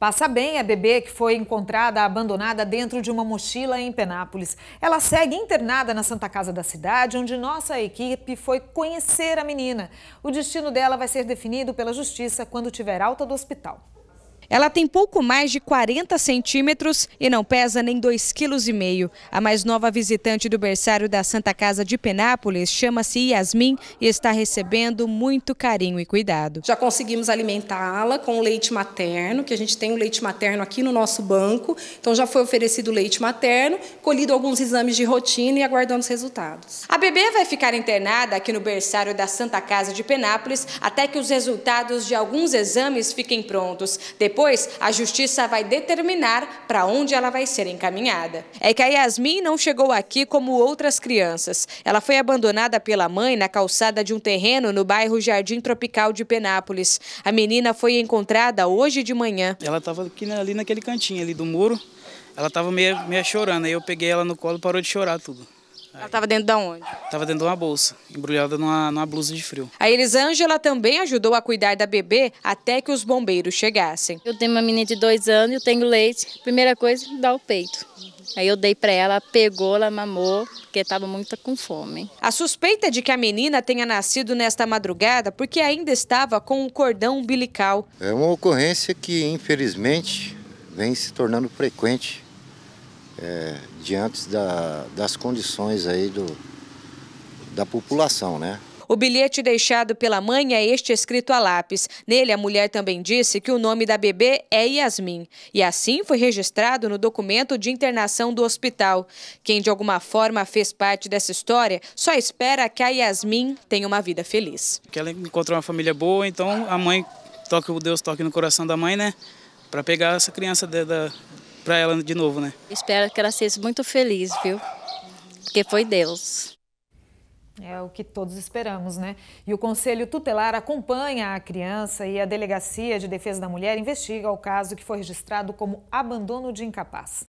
Passa bem a bebê que foi encontrada abandonada dentro de uma mochila em Penápolis. Ela segue internada na Santa Casa da cidade, onde nossa equipe foi conhecer a menina. O destino dela vai ser definido pela justiça quando tiver alta do hospital. Ela tem pouco mais de 40 centímetros e não pesa nem 2,5 kg. A mais nova visitante do berçário da Santa Casa de Penápolis chama-se Yasmin e está recebendo muito carinho e cuidado. Já conseguimos alimentá-la com leite materno, que a gente tem o leite materno aqui no nosso banco. Então já foi oferecido leite materno, colhido alguns exames de rotina e aguardando os resultados. A bebê vai ficar internada aqui no berçário da Santa Casa de Penápolis até que os resultados de alguns exames fiquem prontos. Depois depois, a justiça vai determinar para onde ela vai ser encaminhada. É que a Yasmin não chegou aqui como outras crianças. Ela foi abandonada pela mãe na calçada de um terreno no bairro Jardim Tropical de Penápolis. A menina foi encontrada hoje de manhã. Ela estava ali naquele cantinho ali do muro. Ela estava meio, meio chorando. Aí eu peguei ela no colo e parou de chorar tudo. Ela estava dentro de onde? Estava dentro de uma bolsa, embrulhada numa, numa blusa de frio. A Elisângela também ajudou a cuidar da bebê até que os bombeiros chegassem. Eu tenho uma menina de dois anos, eu tenho leite. Primeira coisa, dá o peito. Aí eu dei para ela, pegou, ela mamou, porque estava muito com fome. A suspeita de que a menina tenha nascido nesta madrugada porque ainda estava com o um cordão umbilical. É uma ocorrência que, infelizmente, vem se tornando frequente é, diante da, das condições aí do, da população, né? O bilhete deixado pela mãe é este escrito a lápis. Nele, a mulher também disse que o nome da bebê é Yasmin. E assim foi registrado no documento de internação do hospital. Quem de alguma forma fez parte dessa história só espera que a Yasmin tenha uma vida feliz. Que ela encontrou uma família boa, então a mãe toque o Deus toque no coração da mãe, né? Para pegar essa criança de, da, para ela de novo, né? Espero que ela seja muito feliz, viu? Porque foi Deus. É o que todos esperamos, né? E o Conselho Tutelar acompanha a criança e a Delegacia de Defesa da Mulher investiga o caso que foi registrado como abandono de incapaz.